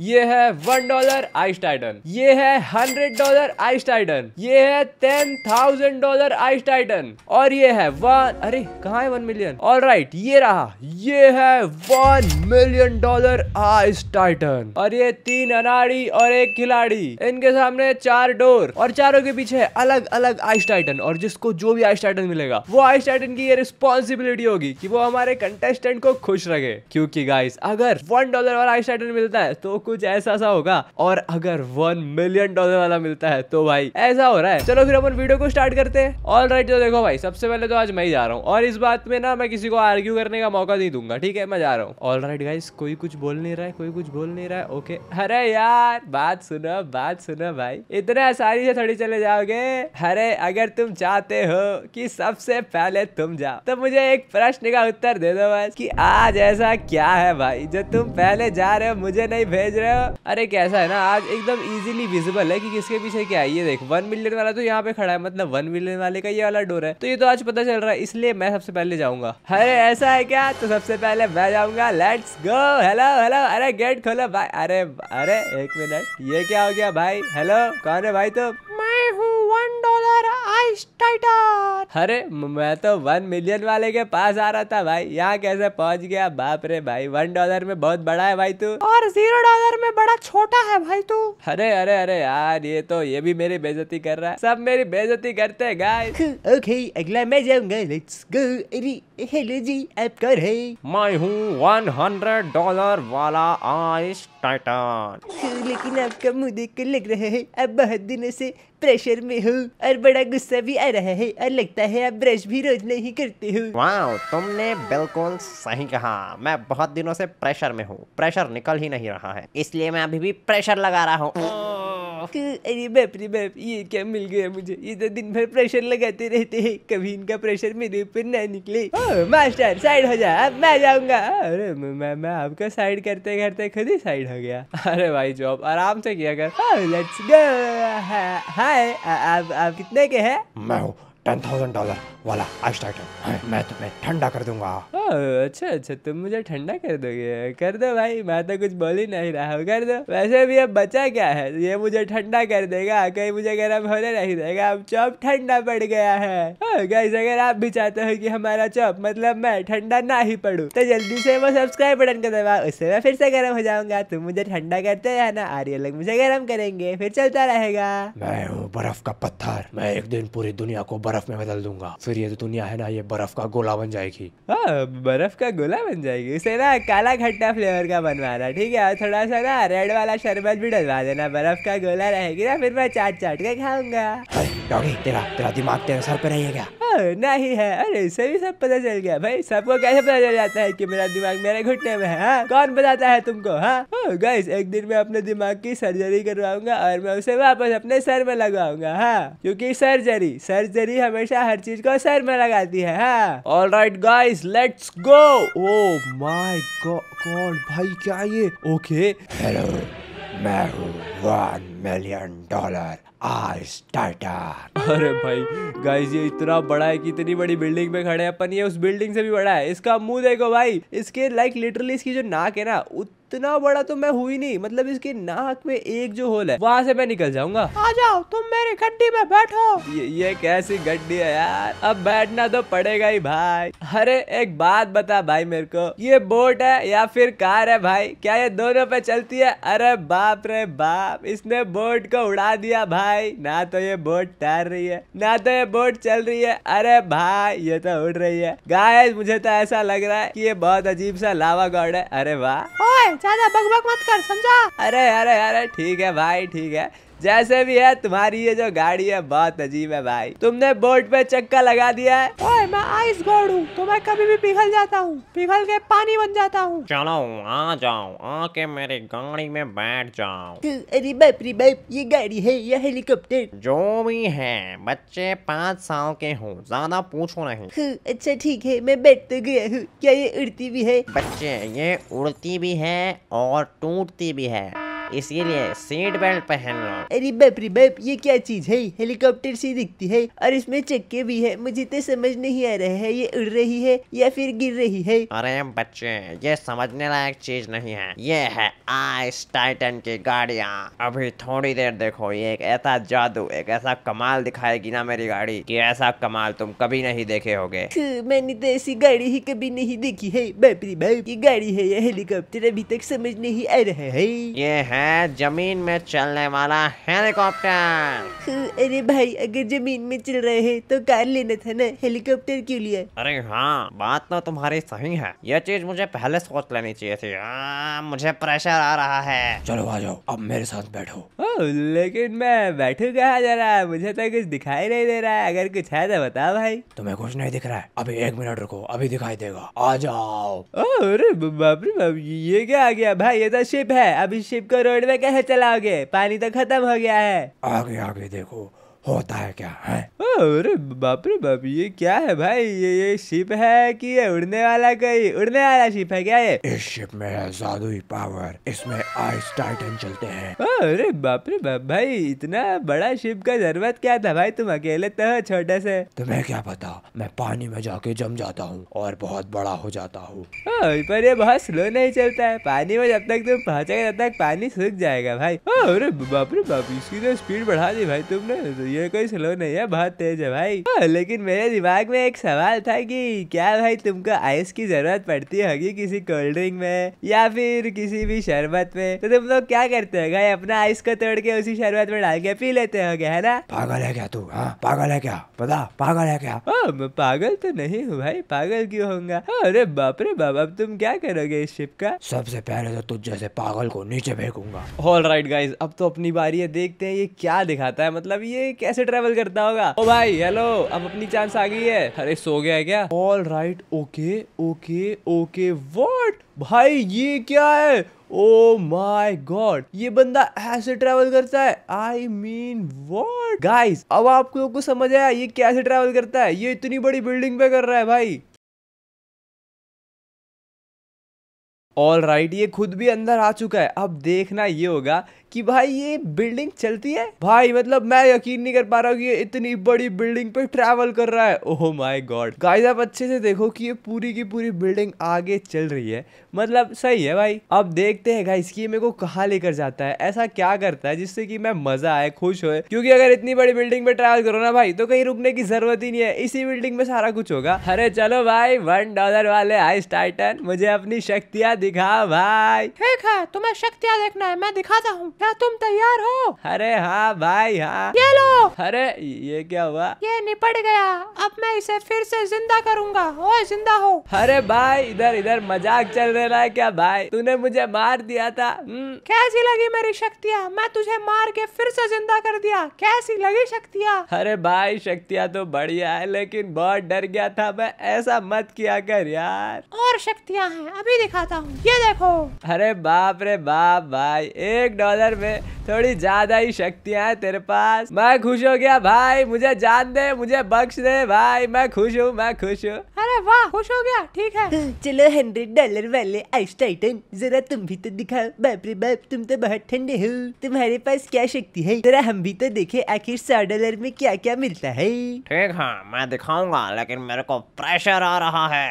ये है one dollar ice titan ये है हंड्रेड डॉलर आइस टाइटन ये है ten thousand dollar ice titan और ये है वन अरे कहा है वन मिलियन और राइट ये रहा ये है one million dollar ice titan और ये तीन अनाड़ी और एक खिलाड़ी इनके सामने चार डोर और चारों के पीछे अलग अलग आइस टाइटन और जिसको जो भी आइस टाइटन मिलेगा वो आइस टाइटन की ये रिस्पॉन्सिबिलिटी होगी की वो हमारे कंटेस्टेंट को खुश रखे क्यूँकी गाइस अगर वन डॉलर वाला आइस टाइटन मिलता है तो कुछ ऐसा सा होगा और अगर वन मिलियन डॉलर वाला मिलता है तो भाई ऐसा हो रहा है चलो फिर अपन वीडियो को स्टार्ट करते हैं ऑल राइट तो देखो भाई सबसे पहले तो आज मैं ही जा रहा हूँ और इस बात में ना मैं किसी को आर्ग्यू करने का मौका नहीं दूंगा ठीक है मैं जा रहा हूँ ऑल राइट गाइस कोई कुछ बोल नहीं रहा है कोई कुछ बोल नहीं रहा है ओके अरे यार बात सुनो बात सुनो भाई इतने आसानी से थोड़ी चले जाओगे अरे अगर तुम चाहते हो कि सबसे पहले तुम जाओ तो मुझे एक प्रश्न का उत्तर दे दो बस कि आज ऐसा क्या है भाई जो तुम पहले जा रहे हो मुझे नहीं भेज रहे हो अरे कैसा है ना आज एकदम इजीली विजिबल है कि किसके पीछे क्या है ये देख वन मिलियन वाला तो यहाँ पे खड़ा है मतलब वन मिलियन वाले का ये वाला डोर है तो ये तो आज पता चल रहा है इसलिए मैं सबसे पहले जाऊंगा अरे ऐसा है क्या तो सबसे पहले मैं जाऊंगा लेट्स गो हेलो हेलो अरे गेट खोलो भाई अरे अरे एक मिनट ये क्या हो गया भाई हेलो कौन है भाई तुम तो? फिश टाइटन अरे मैं तो वन मिलियन वाले के पास आ रहा था भाई यहाँ कैसे पहुँच गया बाप रे भाई वन डॉलर में बहुत बड़ा है भाई तू और जीरो डॉलर में बड़ा छोटा है भाई तू अरे अरे अरे यार ये तो ये भी मेरी बेजती कर रहा है सब मेरी बेजती करते हैं ओके अगला मैं जाऊंगा लेट्स गो अरे हेलो जी आप कर है मैं हूँ वन हंड्रेड डॉलर वाला आइस टाइटन हाँ, लेकिन आपका मुँह देख कर लग रहा है अब बहुत दिनों से प्रेशर में हूँ और बड़ा गुस्सा भी आ रहा है और लगता है आप ब्रश भी रोज नहीं करते हो वाह तुमने बिल्कुल सही कहा मैं बहुत दिनों से प्रेशर में हूँ प्रेशर निकल ही नहीं रहा है इसलिए मैं अभी भी प्रेशर लगा रहा हूँ कि अरे बाप रे बाप ये क्या मिल गया मुझे ये तो दिन भर प्रेशर लगाते रहते हैं कभी इनका प्रेशर मेरे ऊपर ना निकले मास्टर साइड हो जा अब मैं जाऊंगा अरे मैं मैं आपका साइड करते करते खुद ही साइड हो गया अरे भाई जॉब आराम से किया कर लेट्स गो हाय आप आप कितने के हैं मैं हूँ डॉलर वाला मैं तुम्हें ठंडा कर दूंगा अच्छा अच्छा तुम मुझे ठंडा कर दोगे कर दो भाई मैं तो कुछ बोल ही नहीं रहा हूँ कर दो वैसे भी अब बचा क्या है ये मुझे ठंडा कर देगा कहीं मुझे गर्म होने नहीं देगा अब चौप ठंडा पड़ गया है अगर आप भी चाहते हो कि हमारा चौप मतलब मैं ठंडा ना ही पड़ू तो जल्दी से वो सब्सक्राइब बटन दबा उससे मैं फिर से गर्म हो जाऊंगा तुम मुझे ठंडा करते रहना और ये लोग मुझे गर्म करेंगे फिर चलता रहेगा मैं हूँ बर्फ का पत्थर मैं एक दिन पूरी दुनिया को बर्फ में बदल दूंगा फिर ये जो दुनिया है ना ये बर्फ का गोला बन जाएगी हाँ बर्फ का गोला बन जाएगी उसे ना काला खट्टा फ्लेवर का बनवाना ठीक है थोड़ा सा ना रेड वाला शरबत भी डलवा देना बर्फ का गोला रहेगी ना फिर मैं चाट चाट के खाऊंगा तेरा तेरा दिमाग तेरे सर पे रहिएगा नहीं है अरे सभी सब पता चल गया भाई सबको कैसे पता चल जाता है कि मेरा दिमाग मेरे घुटने में है हा? कौन बताता है तुमको हाँ गाइस एक दिन मैं अपने दिमाग की सर्जरी करवाऊंगा और मैं उसे वापस अपने सर में लगवाऊंगा हाँ क्योंकि सर्जरी सर्जरी हमेशा हर चीज को सर में लगाती है all right guys let's go oh my god भाई क्या ये ओके हेलो मैं हूँ वन मिलियन डॉलर अरे भाई गाइस ये इतना बड़ा है कि इतनी बड़ी बिल्डिंग में खड़े हैं अपन ये उस बिल्डिंग से भी बड़ा है इसका मुंह देखो भाई इसके लाइक लिटरली इसकी जो नाक है ना इतना बड़ा तो मैं हुई नहीं मतलब इसके नाक में एक जो होल है वहाँ से मैं निकल जाऊंगा आ जाओ तुम मेरे गड्डी में बैठो ये, ये कैसी गड्डी है यार अब बैठना तो पड़ेगा ही भाई अरे एक बात बता भाई मेरे को ये बोट है या फिर कार है भाई क्या ये दोनों पे चलती है अरे बाप रे बाप इसने बोट को उड़ा दिया भाई ना तो ये बोट तैर रही है ना तो ये बोट चल रही है अरे भाई ये तो उड़ रही है गाय मुझे तो ऐसा लग रहा है कि ये बहुत अजीब सा लावा गॉड है अरे वाह ज्यादा बकबक मत कर समझा अरे अरे अरे ठीक है भाई ठीक है जैसे भी है तुम्हारी ये जो गाड़ी है बहुत अजीब है भाई तुमने बोर्ड पे चक्का लगा दिया है ओए मैं आइस गॉड हूँ तो मैं कभी भी पिघल जाता हूँ पिघल के पानी बन जाता हूँ चलो आ जाओ आके मेरी गाड़ी में बैठ जाओ अरे बापरी बाप ये गाड़ी है या हेलीकॉप्टर जो भी है बच्चे पाँच साल के हूँ ज्यादा पूछो नहीं अच्छा ठीक है मैं बैठ तो गया हूँ क्या ये उड़ती भी है बच्चे ये उड़ती भी है और टूटती भी है इसीलिए सीट बेल्ट पहन लो अरे बैप रे बैप ये क्या चीज है हेलीकॉप्टर सी दिखती है और इसमें चक्के भी है मुझे तो समझ नहीं आ रहा है ये उड़ रही है या फिर गिर रही है अरे बच्चे ये समझने लायक चीज नहीं है ये है आइस टाइटन की गाड़िया अभी थोड़ी देर देखो ये एक ऐसा जादू एक ऐसा कमाल दिखाएगी ना मेरी गाड़ी की ऐसा कमाल तुम कभी नहीं देखे गे मैंने तो ऐसी गाड़ी ही कभी नहीं देखी है रे बैप ये गाड़ी है या हेलीकॉप्टर अभी तक समझ नहीं आ रहा है ये है है जमीन में चलने वाला हेलीकॉप्टर अरे भाई अगर जमीन में चल रहे हैं तो कार लेना था ना हेलीकॉप्टर क्यों लिया अरे हाँ बात तो तुम्हारी सही है यह चीज मुझे पहले सोच लेनी चाहिए थी आ, हाँ, मुझे प्रेशर आ रहा है चलो आ जाओ अब मेरे साथ बैठो ओ, लेकिन मैं बैठू कहा जा रहा है मुझे तो कुछ दिखाई नहीं दे रहा है अगर कुछ है तो बताओ भाई तुम्हें कुछ नहीं दिख रहा है अभी एक मिनट रुको अभी दिखाई देगा आ जाओ अरे बाप रे बाप ये क्या आ गया भाई ये तो शिप है अभी शिप करो में कैसे चलाओगे पानी तो खत्म हो गया है आगे आगे देखो होता है क्या है अरे बाप रे बाप ये क्या है भाई ये ये शिप है कि ये उड़ने वाला कोई उड़ने वाला शिप है क्या ये इस शिप में है जादुई पावर इसमें आइस टाइटन चलते हैं अरे बाप रे बाप भाई इतना बड़ा शिप का जरूरत क्या था भाई तुम अकेले तो हो छोटे से तुम्हें क्या पता मैं पानी में जाके जम जाता हूँ और बहुत बड़ा हो जाता हूँ पर ये बहुत स्लो नहीं चलता है पानी में जब तक तुम पहुँचेगा तब तक पानी सूख जाएगा भाई अरे बाप रे बाप इसकी तो स्पीड बढ़ा दी भाई तुमने ये कोई स्लो नहीं है बहुत तेज है भाई लेकिन मेरे दिमाग में एक सवाल था कि क्या भाई तुमको आइस की जरूरत पड़ती होगी किसी कोल्ड ड्रिंक में या फिर किसी भी शरबत में तो तुम लोग क्या करते हो भाई अपना आइस को तोड़ के उसी शरबत में डाल के पी लेते हो है ना पागल है क्या तू हाँ पागल है क्या पता पागल है क्या ओ, मैं पागल तो नहीं हूँ भाई पागल क्यों होगा अरे बाप रे बाप अब तुम क्या करोगे इस शिप का सबसे पहले तो तुझ जैसे पागल को नीचे फेंकूंगा ऑल राइट गाइज अब तो अपनी बारी है देखते हैं ये क्या दिखाता है मतलब ये कैसे ट्रेवल करता होगा ओ भाई हेलो अब अपनी चांस आ गई है अरे सो गया है क्या all right okay okay okay what भाई ये क्या है ओ माई गॉड ये बंदा ऐसे ट्रेवल करता है आई मीन वॉट गाइस अब आप लोग को समझ आया ये कैसे ट्रेवल करता है ये इतनी बड़ी बिल्डिंग पे कर रहा है भाई ऑल राइट right, ये खुद भी अंदर आ चुका है अब देखना ये होगा कि भाई ये बिल्डिंग चलती है भाई मतलब मैं यकीन नहीं कर पा रहा हूँ ये इतनी बड़ी बिल्डिंग पे ट्रैवल कर रहा है ओह माय गॉड गाइस आप अच्छे से देखो कि ये पूरी की पूरी बिल्डिंग आगे चल रही है मतलब सही है भाई अब देखते हैं गाइस कि ये मेरे को कहाँ लेकर जाता है ऐसा क्या करता है जिससे कि मैं मजा आए खुश हो क्यूँकी अगर इतनी बड़ी बिल्डिंग पे ट्रैवल करो ना भाई तो कहीं रुकने की जरूरत ही नहीं है इसी बिल्डिंग में सारा कुछ होगा अरे चलो भाई वन डॉलर वाले आइस टाइटन मुझे अपनी शक्तियाँ दिखा भाई ठीक है तुम्हें शक्तियाँ देखना है मैं दिखाता हूँ क्या तुम तैयार हो अरे हाँ भाई हाँ ये लो अरे ये क्या हुआ ये निपट गया अब मैं इसे फिर से जिंदा करूंगा ओए जिंदा हो अरे भाई इधर इधर मजाक चल रहा है क्या भाई तूने मुझे मार दिया था हम्म। कैसी लगी मेरी शक्तियाँ मैं तुझे मार के फिर से जिंदा कर दिया कैसी लगी शक्तियाँ अरे भाई शक्तियाँ तो बढ़िया है लेकिन बहुत डर गया था मैं ऐसा मत किया कर यार और शक्तियाँ हैं अभी दिखाता हूँ ये देखो अरे बाप रे बाप भाई एक डॉलर अंदर में थोड़ी ज्यादा ही शक्तियां हैं तेरे पास मैं खुश हो गया भाई मुझे जान दे मुझे बख्श दे भाई मैं खुश हूँ मैं खुश हूँ अरे वाह खुश हो गया ठीक है चलो हंड्रेड डॉलर वाले आइस टाइटन जरा तुम भी तो दिखाओ बाप रे बाप तुम तो बहुत ठंडे हो तुम्हारे पास क्या शक्ति है जरा हम भी तो देखे आखिर सौ डॉलर में क्या क्या मिलता है ठीक है मैं दिखाऊंगा लेकिन मेरे को प्रेशर आ रहा है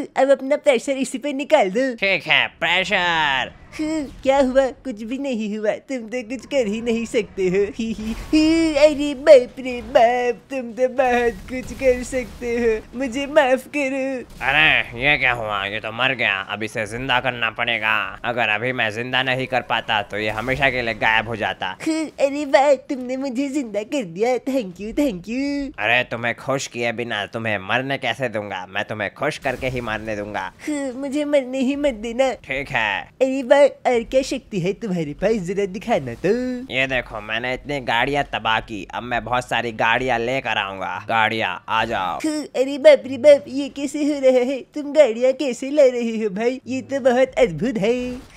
अब अपना प्रेशर इसी पे निकाल दो ठीक है प्रेशर हाँ, क्या हुआ कुछ भी नहीं हुआ तुम तो कुछ कर ही नहीं सकते हो ही ही, ही अरे बाप रे बाप तुम तो बहुत कुछ कर सकते हो मुझे माफ करो अरे ये क्या हुआ ये तो मर गया अब इसे जिंदा करना पड़ेगा अगर अभी मैं जिंदा नहीं कर पाता तो ये हमेशा के लिए गायब हो जाता हाँ, अरे वाह तुमने मुझे जिंदा कर दिया थैंक यू थैंक यू अरे तुम्हें खुश किए बिना तुम्हें मरने कैसे दूंगा मैं तुम्हें खुश करके ही मारने दूंगा हाँ, मुझे मरने ही मत देना ठीक है अरे बात और क्या शक्ति है तुम्हारे पास जरा दिखाना तो ये देखो मैंने इतनी गाड़ियाँ तबाह की अब मैं बहुत सारी गाड़ियाँ लेकर आऊंगा गाड़िया आ जाओ हाँ, अरे बाप रे बाप ये कैसे हो रहा है तुम गाड़ियाँ कैसे ले रहे हो भाई ये तो बहुत अद्भुत है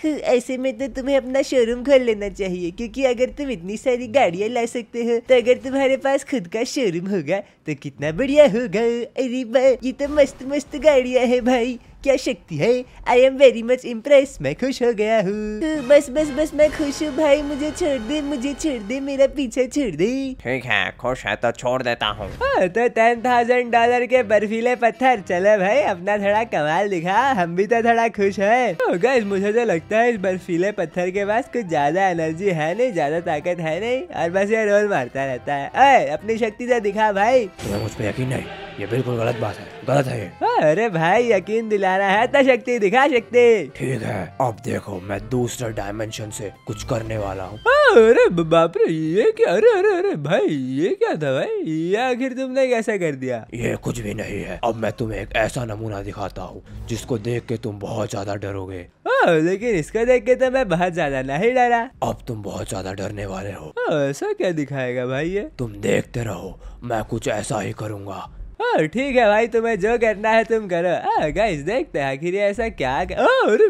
हाँ, ऐसे में तो तुम्हें अपना शोरूम खोल लेना चाहिए क्योंकि अगर तुम इतनी सारी गाड़ियाँ ला सकते हो तो अगर तुम्हारे पास खुद का शोरूम होगा तो कितना बढ़िया होगा अरे वाह ये तो मस्त मस्त गाड़ियाँ है भाई क्या शक्ति है I am very much impress मैं खुश हो गया हूँ बस बस बस मैं खुश हूँ भाई मुझे छोड़ दे मुझे छोड़ दे मेरा पीछे छोड़ दे ठीक है खुश है तो छोड़ देता हूँ हाँ, तो टेन थाउजेंड डॉलर के बर्फीले पत्थर चले भाई अपना थोड़ा कमाल दिखा हम भी तो थोड़ा खुश है तो oh, मुझे तो लगता है इस बर्फीले पत्थर के पास कुछ ज्यादा एनर्जी है नहीं ज्यादा ताकत है नहीं और बस ये रोल मारता रहता है अपनी शक्ति तो दिखा भाई तुम्हें मुझ पर यकीन नहीं ये बिल्कुल गलत बात है गलत है अरे भाई यकीन दिलाना है तो शक्ति दिखा शक्ति ठीक है अब देखो मैं दूसरे डायमेंशन से कुछ करने वाला हूँ हाँ, अरे बाप रे ये क्या अरे अरे अरे भाई ये क्या था भाई ये आखिर तुमने कैसे कर दिया ये कुछ भी नहीं है अब मैं तुम्हें एक ऐसा नमूना दिखाता हूँ जिसको देख के तुम बहुत ज्यादा डरोगे हाँ, लेकिन इसको देख के तो मैं बहुत ज्यादा नहीं डरा अब तुम बहुत ज्यादा डरने वाले हो हाँ, ऐसा क्या दिखाएगा भाई ये तुम देखते रहो मैं कुछ ऐसा ही करूँगा हाँ, ठीक है भाई तुम्हें जो करना है तुम करो गाइस हाँ, देखते हैं आखिर ऐसा क्या हाँ, अरे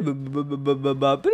बाप रे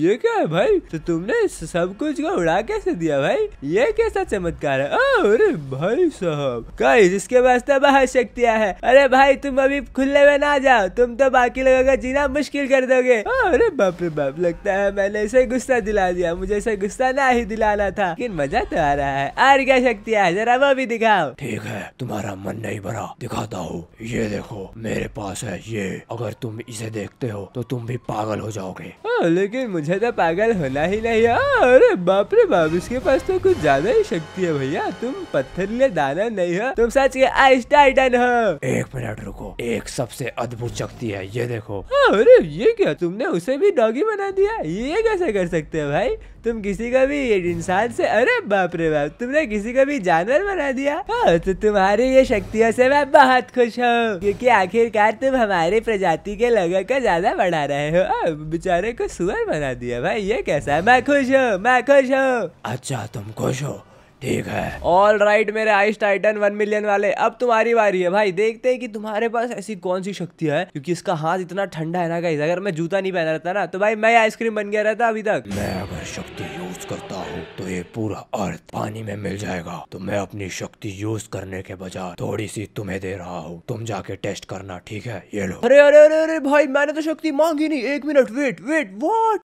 ये क्या है भाई तो तुमने सब कुछ को उड़ा कैसे दिया भाई ये कैसा चमत्कार है अरे भाई साहब गाइस इसके वास्ते तो बहुत शक्तियाँ है अरे भाई तुम अभी खुले में ना जाओ तुम तो बाकी लोगों का जीना मुश्किल कर दोगे अरे बाप रे बाप लगता है मैंने इसे गुस्सा दिला दिया मुझे इसे गुस्सा ना ही दिलाना था लेकिन मजा तो आ रहा है और क्या शक्तियाँ जरा वो भी दिखाओ ठीक है तुम्हारा मन नहीं नहीं भरा दिखाता हूँ ये देखो मेरे पास है ये अगर तुम इसे देखते हो तो तुम भी पागल हो जाओगे आ, हाँ, लेकिन मुझे तो पागल होना ही नहीं अरे बाप रे बाप इसके पास तो कुछ ज्यादा ही शक्ति है भैया तुम पत्थर ले दाना नहीं हो तुम सच के आइस टाइटन हो एक मिनट रुको एक सबसे अद्भुत शक्ति है ये देखो हाँ, अरे ये क्या तुमने उसे भी डॉगी बना दिया ये कैसे कर सकते है भाई तुम किसी का भी इंसान से अरे बाप रे बाप तुमने किसी का भी जानवर बना दिया हाँ तो तुम्हारी ये शक्तियों से मैं बहुत खुश हूँ क्योंकि आखिरकार तुम हमारे प्रजाति के लोगों का ज्यादा बढ़ा रहे हो हाँ, बेचारे को सुअर बना दिया भाई ये कैसा मैं खुश हूँ मैं खुश हूँ अच्छा तुम खुश हो ठीक है ऑल राइट मेरे आइस टाइटन वन मिलियन वाले अब तुम्हारी बारी है भाई देखते हैं कि तुम्हारे पास ऐसी कौन सी शक्ति है क्योंकि इसका हाथ इतना ठंडा है ना गाइस अगर मैं जूता नहीं पहना रहता ना तो भाई मैं आइसक्रीम बन गया रहता अभी तक मैं अगर शक्ति यूज करता हूँ तो ये पूरा अर्थ पानी में मिल जाएगा तो मैं अपनी शक्ति यूज करने के बजाय थोड़ी सी तुम्हें दे रहा हूँ तुम जाके टेस्ट करना ठीक है ये लो अरे अरे अरे भाई मैंने तो शक्ति मांगी नहीं एक minute wait wait what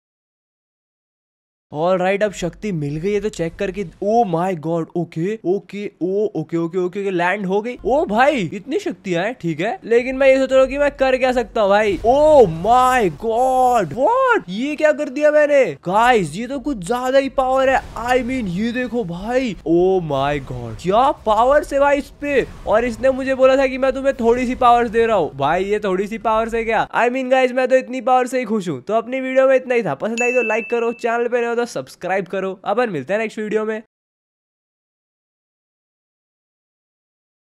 all right अब शक्ति मिल गई है तो चेक करके oh my god okay okay oh okay okay okay land हो गई ओ oh भाई इतनी शक्तियां हैं ठीक है लेकिन मैं ये सोच रहा हूँ कि मैं कर क्या सकता हूँ भाई ओ माई गॉड वॉट ये क्या कर दिया मैंने गाइस ये तो कुछ ज्यादा ही पावर है आई I मीन mean, ये देखो भाई ओ माई गॉड क्या पावर से भाई इस पे और इसने मुझे बोला था कि मैं तुम्हें थोड़ी सी पावर दे रहा हूँ भाई ये थोड़ी सी पावर से क्या आई मीन गाइज मैं तो इतनी पावर से ही खुश हूँ तो अपनी वीडियो में इतना ही था पसंद आई तो लाइक करो चैनल पे रहो तो सब्सक्राइब करो अपन मिलते हैं नेक्स्ट वीडियो में